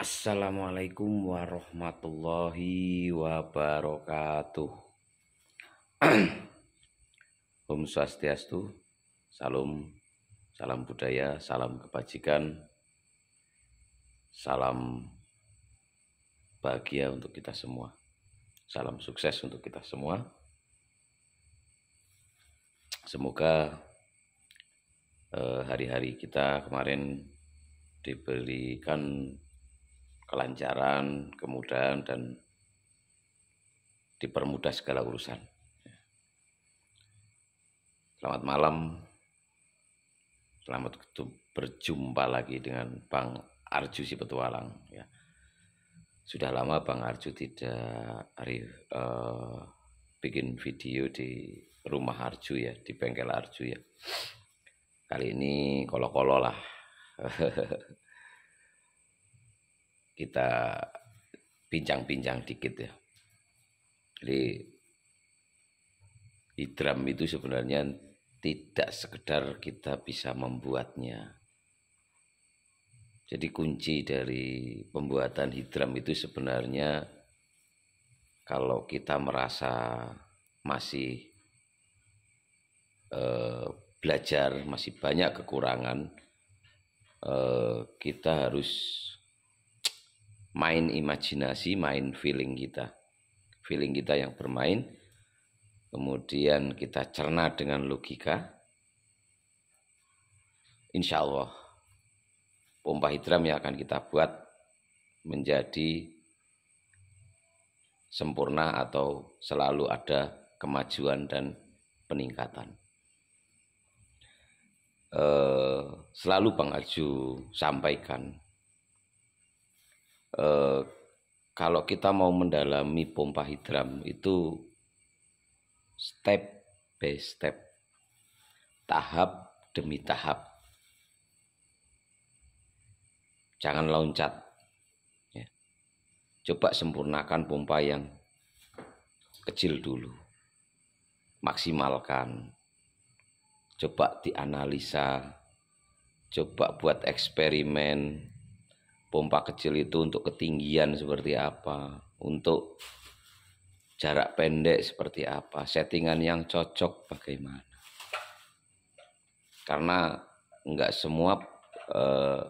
Assalamualaikum warahmatullahi wabarakatuh. Om Swastiastu, salam, salam budaya, salam kebajikan, salam bahagia untuk kita semua, salam sukses untuk kita semua. Semoga eh, hari-hari eh, kita kemarin diberikan kelancaran, kemudahan dan dipermudah segala urusan. Selamat malam. Selamat berjumpa lagi dengan Bang Arju si ya. Sudah lama Bang Arju tidak uh, bikin video di rumah Arju ya, di bengkel Arju ya. Kali ini kolo-kolo lah. kita bincang-bincang dikit ya. Jadi hidram itu sebenarnya tidak sekedar kita bisa membuatnya. Jadi kunci dari pembuatan hidram itu sebenarnya kalau kita merasa masih eh, belajar, masih banyak kekurangan, eh, kita harus main imajinasi, main feeling kita. Feeling kita yang bermain, kemudian kita cerna dengan logika. Insya Allah, pompa hidram yang akan kita buat menjadi sempurna atau selalu ada kemajuan dan peningkatan. Eh, selalu Bang Aju sampaikan eh, kalau kita mau mendalami pompa hidram itu step by step, tahap demi tahap. Jangan loncat. Ya. Coba sempurnakan pompa yang kecil dulu. Maksimalkan. Coba dianalisa. Coba buat eksperimen pompa kecil itu untuk ketinggian seperti apa, untuk jarak pendek seperti apa, settingan yang cocok bagaimana. Karena enggak semua eh,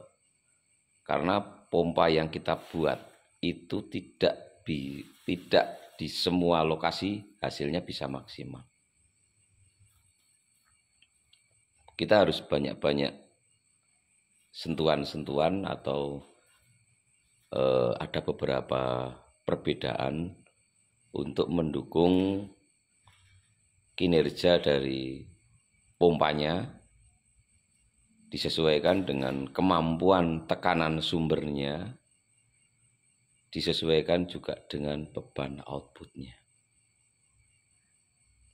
karena pompa yang kita buat itu tidak bi, tidak di semua lokasi hasilnya bisa maksimal. Kita harus banyak-banyak sentuhan-sentuhan atau eh, ada beberapa perbedaan untuk mendukung kinerja dari pompanya disesuaikan dengan kemampuan tekanan sumbernya disesuaikan juga dengan beban outputnya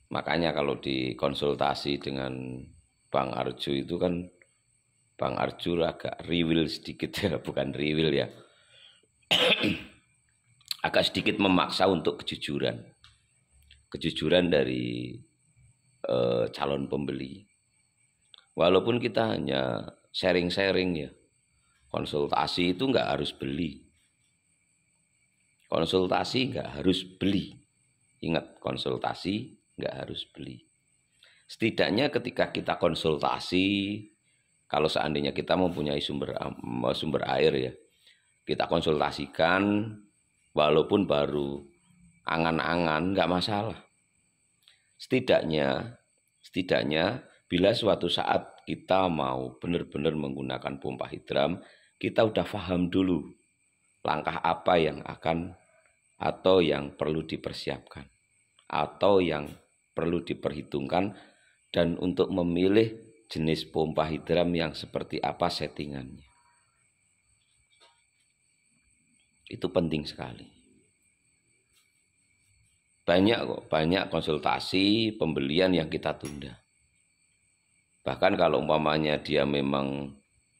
makanya kalau dikonsultasi dengan Bang Arju itu kan Bang Arju agak riwil sedikit ya bukan riwil ya agak sedikit memaksa untuk kejujuran. Kejujuran dari e, calon pembeli. Walaupun kita hanya sharing-sharing ya. Konsultasi itu nggak harus beli. Konsultasi nggak harus beli. Ingat, konsultasi nggak harus beli. Setidaknya ketika kita konsultasi, kalau seandainya kita mempunyai sumber sumber air ya, kita konsultasikan walaupun baru angan-angan nggak masalah setidaknya setidaknya bila suatu saat kita mau benar-benar menggunakan pompa hidram kita udah paham dulu langkah apa yang akan atau yang perlu dipersiapkan atau yang perlu diperhitungkan dan untuk memilih jenis pompa hidram yang seperti apa settingannya Itu penting sekali. Banyak kok, banyak konsultasi pembelian yang kita tunda. Bahkan kalau umpamanya dia memang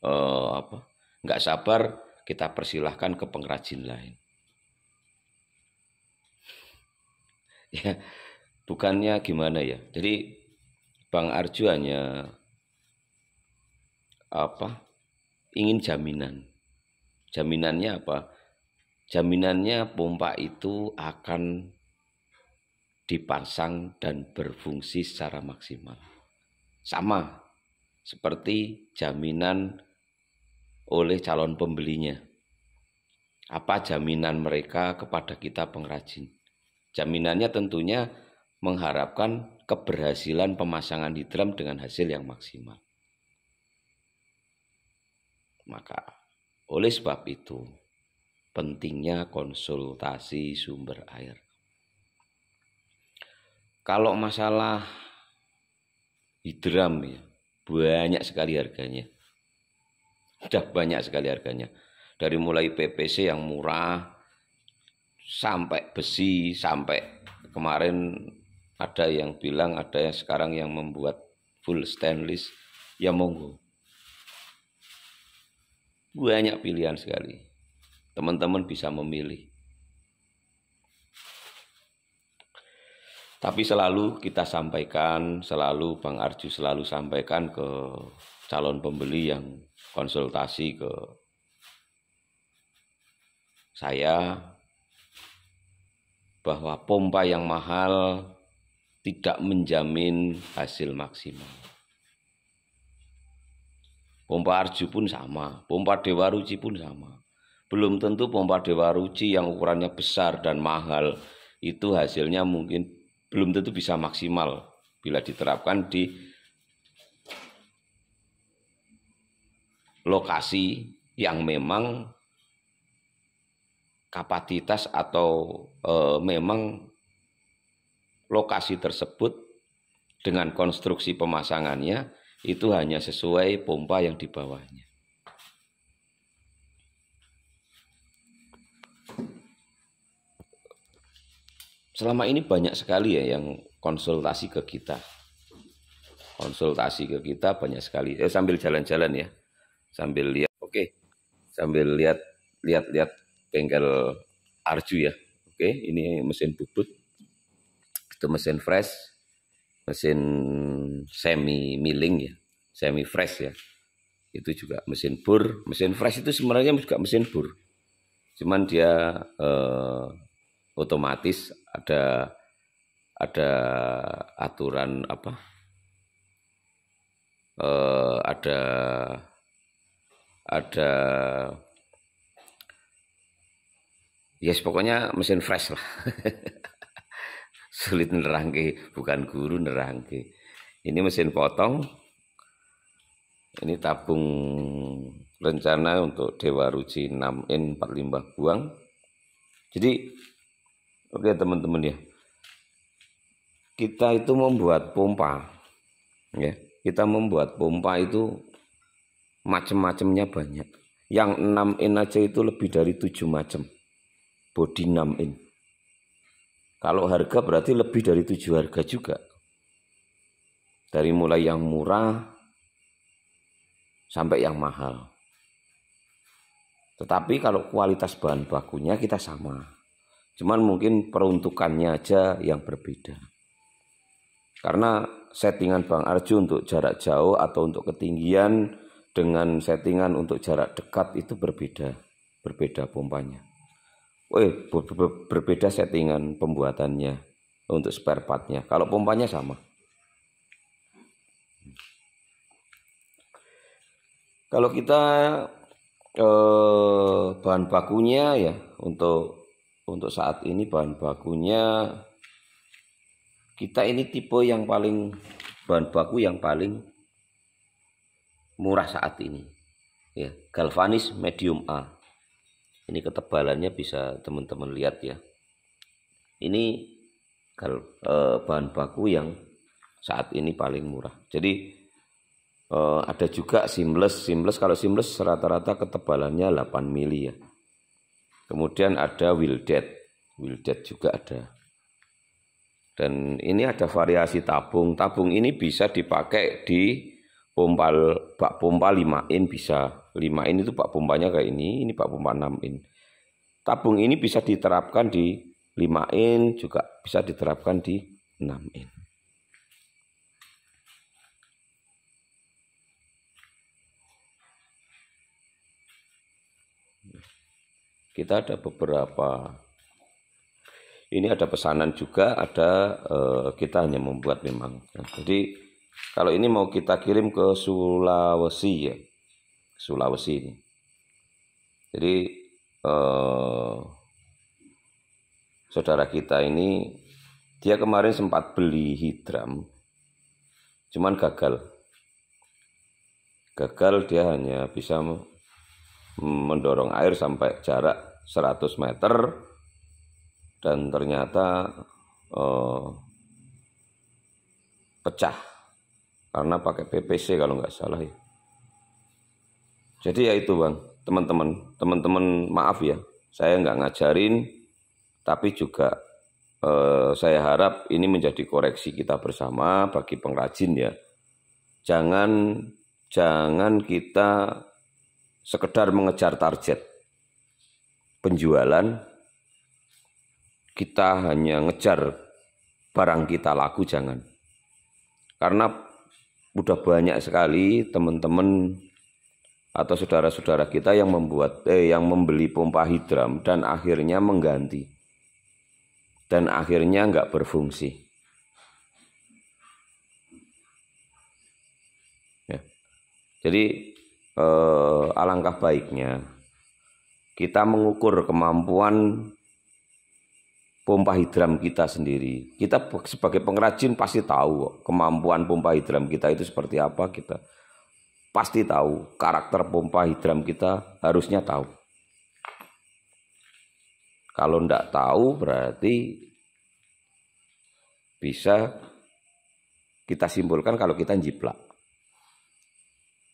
eh, apa nggak sabar, kita persilahkan ke pengrajin lain. ya bukannya gimana ya jadi Bang Arju hanya apa ingin jaminan jaminannya apa Jaminannya pompa itu akan dipasang dan berfungsi secara maksimal. Sama seperti jaminan oleh calon pembelinya. Apa jaminan mereka kepada kita pengrajin? Jaminannya tentunya mengharapkan keberhasilan pemasangan di drum dengan hasil yang maksimal. Maka oleh sebab itu pentingnya konsultasi sumber air. Kalau masalah hidram ya, banyak sekali harganya. Sudah banyak sekali harganya. Dari mulai PPC yang murah sampai besi, sampai kemarin ada yang bilang ada yang sekarang yang membuat full stainless ya monggo banyak pilihan sekali teman-teman bisa memilih. Tapi selalu kita sampaikan, selalu Bang Arju selalu sampaikan ke calon pembeli yang konsultasi ke saya bahwa pompa yang mahal tidak menjamin hasil maksimal. Pompa Arju pun sama, pompa Dewa Ruci pun sama. Belum tentu pompa Dewa Ruci yang ukurannya besar dan mahal itu hasilnya mungkin belum tentu bisa maksimal bila diterapkan di lokasi yang memang kapasitas atau e, memang lokasi tersebut dengan konstruksi pemasangannya itu hanya sesuai pompa yang di bawahnya. selama ini banyak sekali ya yang konsultasi ke kita. Konsultasi ke kita banyak sekali. Eh, sambil jalan-jalan ya. Sambil lihat. Oke. Okay. Sambil lihat lihat-lihat bengkel Arju ya. Oke, okay. ini mesin bubut. Itu mesin fresh. Mesin semi milling ya. Semi fresh ya. Itu juga mesin bur. Mesin fresh itu sebenarnya juga mesin bur. Cuman dia eh, otomatis ada ada aturan apa eh, ada ada yes pokoknya mesin fresh lah sulit nerangke bukan guru nerangke ini mesin potong ini tabung rencana untuk Dewa Ruci 6 4 limbah buang jadi Oke teman-teman ya. Kita itu membuat pompa. Ya, kita membuat pompa itu macam-macamnya banyak. Yang 6 in aja itu lebih dari 7 macam. Body 6 in. Kalau harga berarti lebih dari 7 harga juga. Dari mulai yang murah sampai yang mahal. Tetapi kalau kualitas bahan bakunya kita sama. Cuman mungkin peruntukannya aja yang berbeda. Karena settingan Bang Arju untuk jarak jauh atau untuk ketinggian dengan settingan untuk jarak dekat itu berbeda. Berbeda pompanya. Eh, berbeda settingan pembuatannya untuk spare partnya. Kalau pompanya sama. Kalau kita eh, bahan bakunya ya untuk untuk saat ini bahan bakunya kita ini tipe yang paling bahan baku yang paling murah saat ini ya galvanis medium A ini ketebalannya bisa teman-teman lihat ya ini gal, eh, bahan baku yang saat ini paling murah jadi eh, ada juga seamless seamless kalau seamless rata-rata ketebalannya 8 mili ya Kemudian ada wildet. Wildet juga ada. Dan ini ada variasi tabung. Tabung ini bisa dipakai di pompa bak pompa 5 in bisa. 5 in itu bak pompanya kayak ini, ini bak pompa 6 in. Tabung ini bisa diterapkan di 5 in juga bisa diterapkan di 6 in. Kita ada beberapa. Ini ada pesanan juga, ada eh, kita hanya membuat memang. jadi kalau ini mau kita kirim ke Sulawesi ya, Sulawesi ini. Jadi eh, saudara kita ini dia kemarin sempat beli hidram, cuman gagal gagal dia hanya bisa mendorong air sampai jarak 100 meter dan ternyata eh, pecah karena pakai PPC kalau nggak salah ya. Jadi ya itu bang, teman-teman, teman-teman maaf ya, saya nggak ngajarin, tapi juga eh, saya harap ini menjadi koreksi kita bersama bagi pengrajin ya. Jangan jangan kita sekedar mengejar target penjualan, kita hanya ngejar barang kita laku jangan. Karena udah banyak sekali teman-teman atau saudara-saudara kita yang membuat eh yang membeli pompa hidram dan akhirnya mengganti dan akhirnya nggak berfungsi. Ya. Jadi eh, alangkah baiknya kita mengukur kemampuan pompa hidram kita sendiri. Kita sebagai pengrajin pasti tahu kemampuan pompa hidram kita itu seperti apa kita pasti tahu karakter pompa hidram kita harusnya tahu. Kalau tidak tahu berarti bisa kita simpulkan kalau kita jiplak.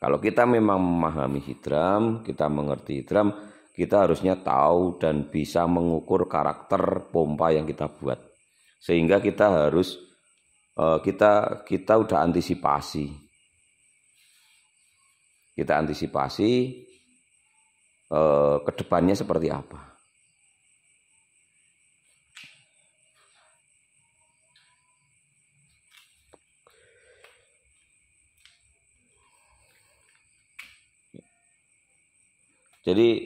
Kalau kita memang memahami hidram, kita mengerti hidram, kita harusnya tahu dan bisa mengukur karakter pompa yang kita buat. Sehingga kita harus eh, kita kita udah antisipasi. Kita antisipasi eh, kedepannya seperti apa. Jadi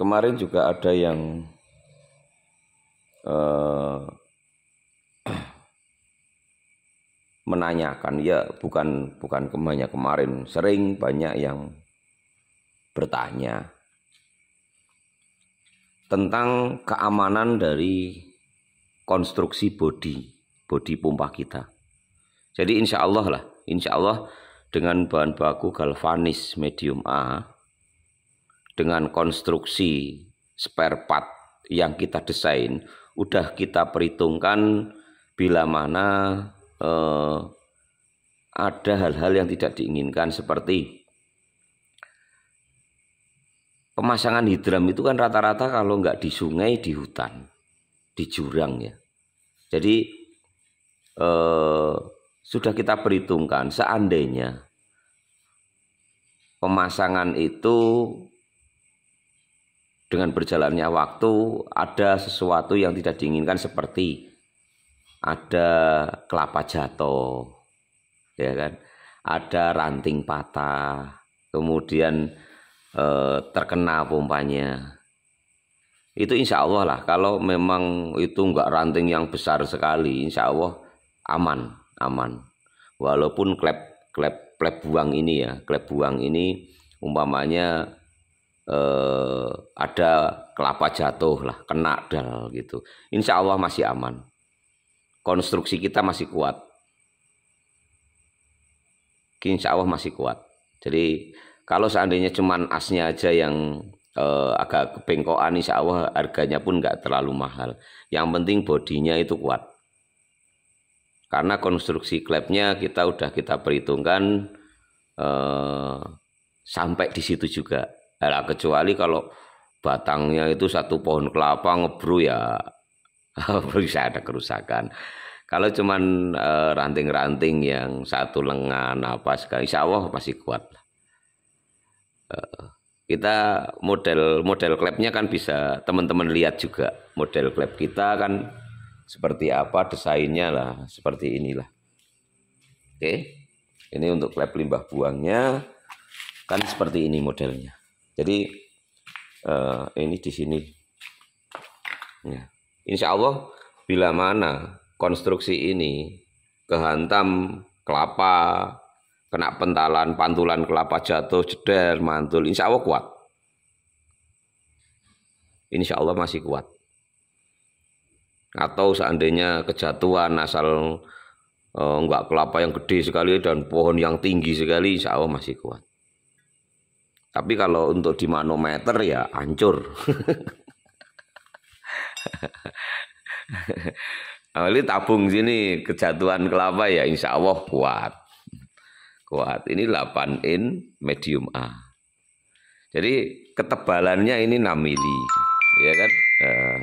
kemarin juga ada yang eh, menanyakan ya bukan bukan kemanya kemarin sering banyak yang bertanya tentang keamanan dari konstruksi body body pompa kita. Jadi insya Allah lah, insya Allah dengan bahan baku galvanis medium A dengan konstruksi spare part yang kita desain udah kita perhitungkan bila mana eh, ada hal-hal yang tidak diinginkan seperti pemasangan hidram itu kan rata-rata kalau nggak di sungai di hutan di jurang ya jadi eh, sudah kita perhitungkan seandainya pemasangan itu dengan berjalannya waktu ada sesuatu yang tidak diinginkan seperti ada kelapa jatuh ya kan ada ranting patah kemudian eh, terkena pompanya itu insya Allah lah kalau memang itu enggak ranting yang besar sekali insya Allah aman aman walaupun klep klep klep buang ini ya klep buang ini umpamanya eh, ada kelapa jatuh lah, kena dal gitu. Insya Allah masih aman. Konstruksi kita masih kuat. Insya Allah masih kuat. Jadi kalau seandainya cuman asnya aja yang eh, agak kebengkokan, insya Allah harganya pun nggak terlalu mahal. Yang penting bodinya itu kuat. Karena konstruksi klepnya kita udah kita perhitungkan eh, sampai di situ juga Nah, kecuali kalau batangnya itu satu pohon kelapa ngebru ya bisa ada kerusakan. Kalau cuman eh, ranting-ranting e, yang satu lengan apa sekali, insya Allah pasti kuat. E, kita model model klepnya kan bisa teman-teman lihat juga model klep kita kan seperti apa desainnya lah seperti inilah. Oke, ini untuk klep limbah buangnya kan seperti ini modelnya. Jadi uh, ini di sini. Ya. Insya Allah bila mana konstruksi ini kehantam kelapa, kena pentalan, pantulan kelapa jatuh, jeder, mantul, insya Allah kuat. Insya Allah masih kuat. Atau seandainya kejatuhan asal enggak eh, kelapa yang gede sekali dan pohon yang tinggi sekali, insya Allah masih kuat. Tapi kalau untuk di manometer ya hancur. Ini tabung sini kejatuhan kelapa ya insya Allah kuat. Kuat. Ini 8 in medium A. Jadi ketebalannya ini 6 mili. Ya kan? Eh,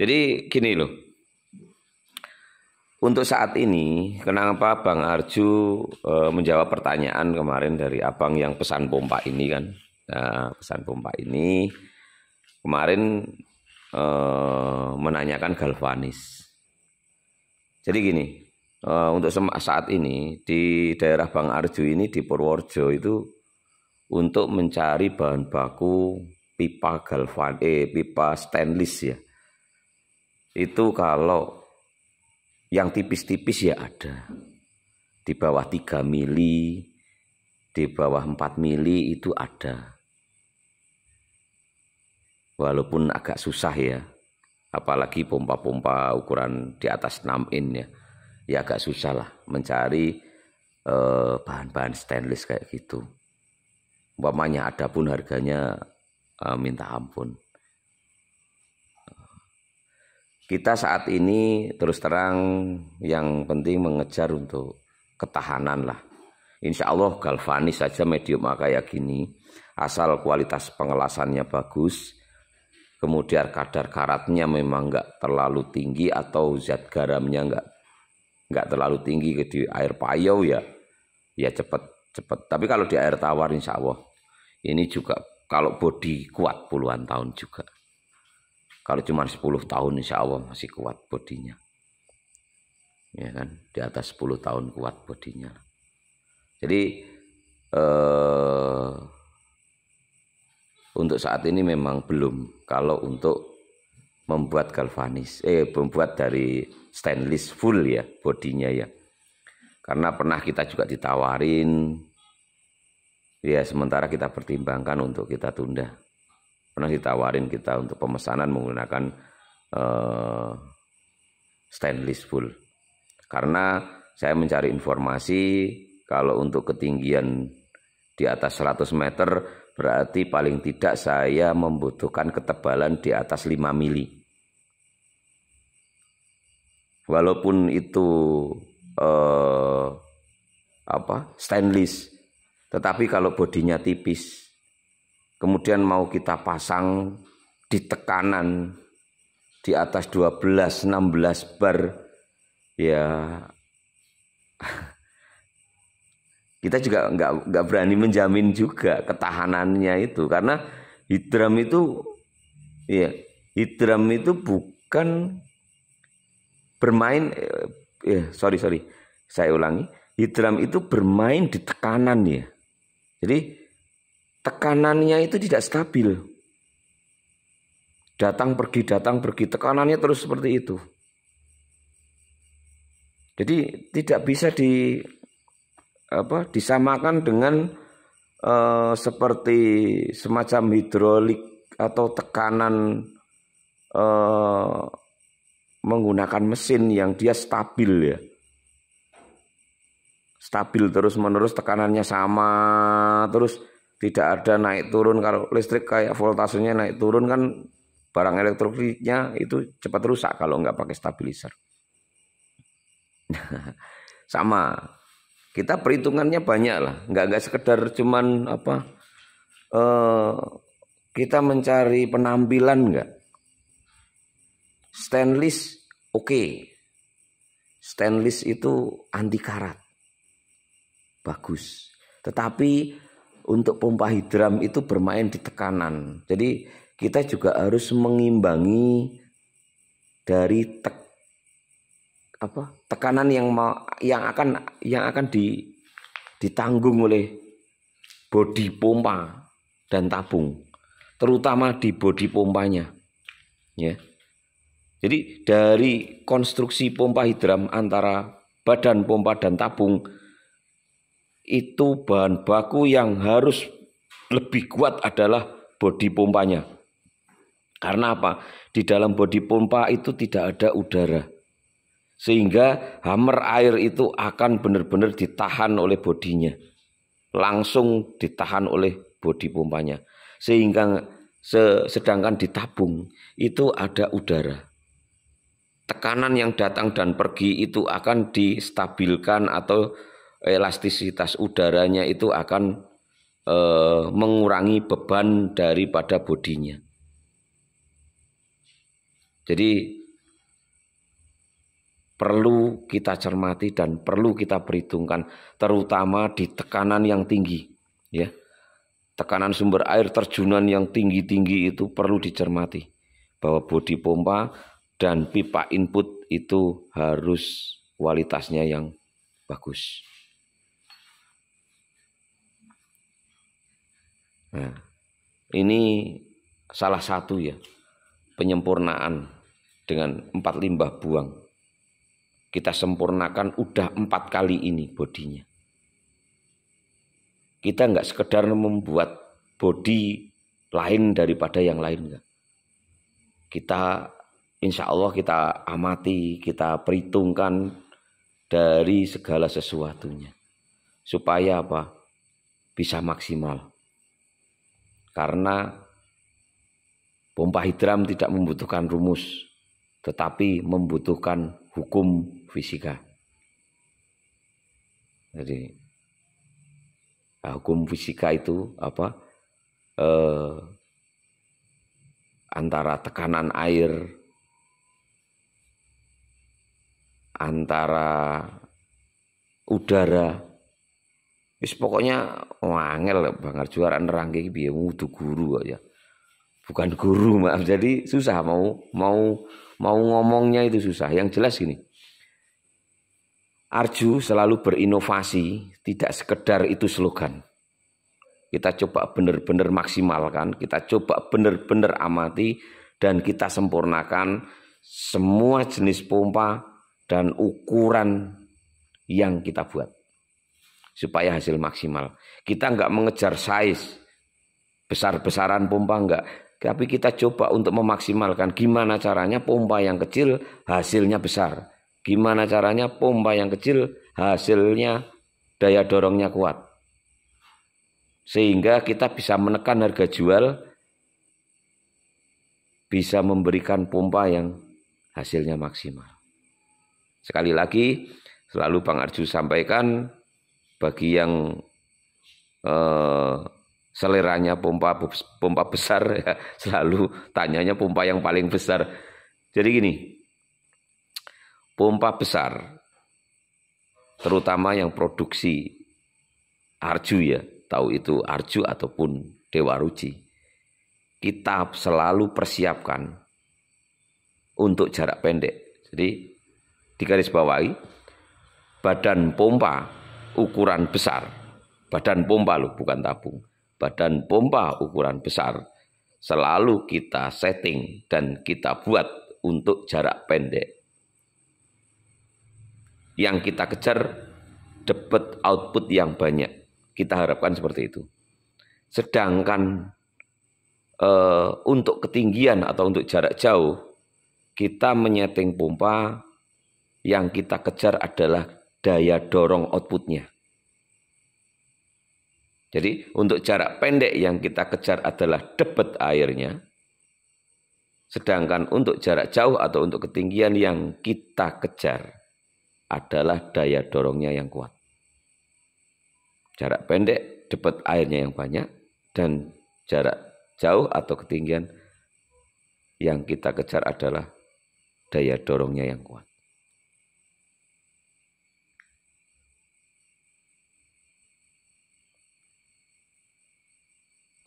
jadi gini loh. Untuk saat ini, kenapa Bang Arju e, menjawab pertanyaan kemarin dari abang yang pesan pompa ini kan? Nah, pesan pompa ini kemarin e, menanyakan galvanis. Jadi gini, e, untuk saat ini di daerah Bang Arju ini di Purworejo itu untuk mencari bahan baku pipa galvan, eh pipa stainless ya. Itu kalau yang tipis-tipis ya ada di bawah 3 mili di bawah 4 mili itu ada walaupun agak susah ya apalagi pompa-pompa ukuran di atas 6 in ya ya agak susah lah mencari eh, bahan-bahan eh, stainless kayak gitu umpamanya ada pun harganya eh, minta ampun kita saat ini terus terang yang penting mengejar untuk ketahanan lah. Insya Allah galvanis saja medium kayak gini. Asal kualitas pengelasannya bagus, kemudian kadar karatnya memang nggak terlalu tinggi atau zat garamnya nggak nggak terlalu tinggi di air payau ya ya cepet cepet tapi kalau di air tawar insya Allah ini juga kalau bodi kuat puluhan tahun juga kalau cuma 10 tahun insya Allah masih kuat bodinya. Ya kan? Di atas 10 tahun kuat bodinya. Jadi eh, untuk saat ini memang belum. Kalau untuk membuat galvanis, eh membuat dari stainless full ya bodinya ya. Karena pernah kita juga ditawarin, ya sementara kita pertimbangkan untuk kita tunda pernah ditawarin kita untuk pemesanan menggunakan uh, stainless full karena saya mencari informasi kalau untuk ketinggian di atas 100 meter berarti paling tidak saya membutuhkan ketebalan di atas 5 mili. Walaupun itu uh, apa stainless, tetapi kalau bodinya tipis kemudian mau kita pasang di tekanan di atas 12 16 bar ya kita juga nggak nggak berani menjamin juga ketahanannya itu karena hidram itu ya hidram itu bukan bermain eh, iya, sorry sorry saya ulangi hidram itu bermain di tekanan ya jadi tekanannya itu tidak stabil. Datang pergi, datang pergi, tekanannya terus seperti itu. Jadi tidak bisa di apa disamakan dengan eh, seperti semacam hidrolik atau tekanan eh, menggunakan mesin yang dia stabil ya stabil terus menerus tekanannya sama terus tidak ada naik turun kalau listrik kayak voltasenya naik turun kan barang elektroniknya itu cepat rusak kalau nggak pakai stabilizer. Sama kita perhitungannya banyak lah, nggak nggak sekedar cuman apa eh, kita mencari penampilan nggak. Stainless oke, okay. stainless itu anti karat, bagus. Tetapi untuk pompa hidram itu bermain di tekanan. Jadi kita juga harus mengimbangi dari tek, apa tekanan yang mau yang akan yang akan di, ditanggung oleh body pompa dan tabung terutama di body pompanya ya jadi dari konstruksi pompa hidram antara badan pompa dan tabung itu bahan baku yang harus lebih kuat adalah bodi pompanya. Karena apa? Di dalam bodi pompa itu tidak ada udara. Sehingga hammer air itu akan benar-benar ditahan oleh bodinya. Langsung ditahan oleh bodi pompanya. Sehingga sedangkan di tabung itu ada udara. Tekanan yang datang dan pergi itu akan distabilkan atau elastisitas udaranya itu akan e, mengurangi beban daripada bodinya. Jadi perlu kita cermati dan perlu kita perhitungkan terutama di tekanan yang tinggi ya. Tekanan sumber air terjunan yang tinggi-tinggi itu perlu dicermati bahwa bodi pompa dan pipa input itu harus kualitasnya yang bagus. Nah, ini salah satu ya penyempurnaan dengan empat limbah buang. Kita sempurnakan udah empat kali ini bodinya. Kita nggak sekedar membuat bodi lain daripada yang lain enggak. Kita insya Allah kita amati, kita perhitungkan dari segala sesuatunya. Supaya apa? Bisa maksimal. Karena pompa hidram tidak membutuhkan rumus, tetapi membutuhkan hukum fisika. Jadi nah, hukum fisika itu apa? Eh, antara tekanan air, antara udara, Wis pokoknya wangel Bang Arjo nerang nerangke iki piye wudu guru ya. Bukan guru maaf. Jadi susah mau mau mau ngomongnya itu susah. Yang jelas gini. Arju selalu berinovasi, tidak sekedar itu slogan. Kita coba benar-benar maksimalkan, kita coba benar-benar amati, dan kita sempurnakan semua jenis pompa dan ukuran yang kita buat supaya hasil maksimal. Kita nggak mengejar size besar-besaran pompa nggak, tapi kita coba untuk memaksimalkan gimana caranya pompa yang kecil hasilnya besar. Gimana caranya pompa yang kecil hasilnya daya dorongnya kuat. Sehingga kita bisa menekan harga jual bisa memberikan pompa yang hasilnya maksimal. Sekali lagi, selalu Bang Arju sampaikan, bagi yang eh, seleranya pompa pompa besar ya, selalu tanyanya pompa yang paling besar. Jadi gini, pompa besar terutama yang produksi arju ya, tahu itu arju ataupun dewa ruci. Kita selalu persiapkan untuk jarak pendek. Jadi di garis bawahi badan pompa ukuran besar. Badan pompa loh, bukan tabung. Badan pompa ukuran besar. Selalu kita setting dan kita buat untuk jarak pendek. Yang kita kejar dapat output yang banyak. Kita harapkan seperti itu. Sedangkan eh, untuk ketinggian atau untuk jarak jauh, kita menyeting pompa yang kita kejar adalah daya dorong outputnya. Jadi untuk jarak pendek yang kita kejar adalah debit airnya, sedangkan untuk jarak jauh atau untuk ketinggian yang kita kejar adalah daya dorongnya yang kuat. Jarak pendek debit airnya yang banyak dan jarak jauh atau ketinggian yang kita kejar adalah daya dorongnya yang kuat.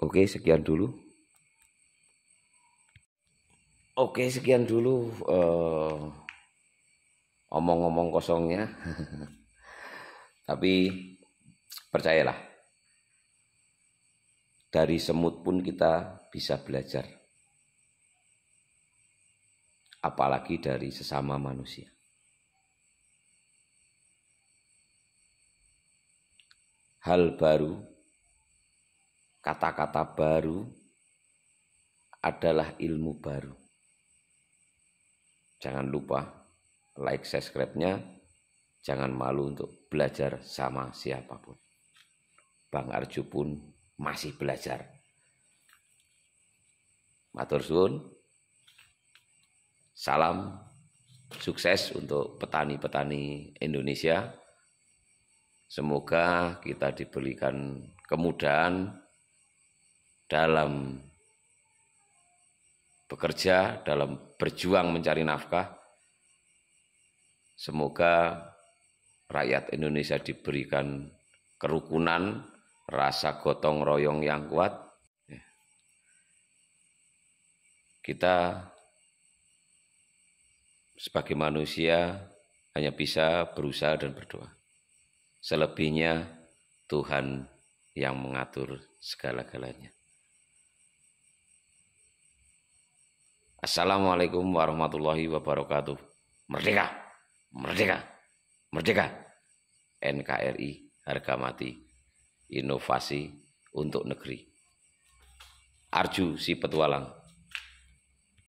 Oke, sekian dulu. Oke, sekian dulu uh, omong-omong kosongnya. Tapi percayalah, dari semut pun kita bisa belajar. Apalagi dari sesama manusia. Hal baru kata-kata baru adalah ilmu baru. Jangan lupa like subscribe-nya, jangan malu untuk belajar sama siapapun. Bang Arju pun masih belajar. Matur suwun. Salam sukses untuk petani-petani Indonesia. Semoga kita diberikan kemudahan dalam bekerja, dalam berjuang mencari nafkah. Semoga rakyat Indonesia diberikan kerukunan, rasa gotong royong yang kuat. Ya. Kita sebagai manusia hanya bisa berusaha dan berdoa. Selebihnya Tuhan yang mengatur segala-galanya. Assalamualaikum warahmatullahi wabarakatuh. Merdeka, merdeka, merdeka. NKRI harga mati, inovasi untuk negeri. Arju si petualang.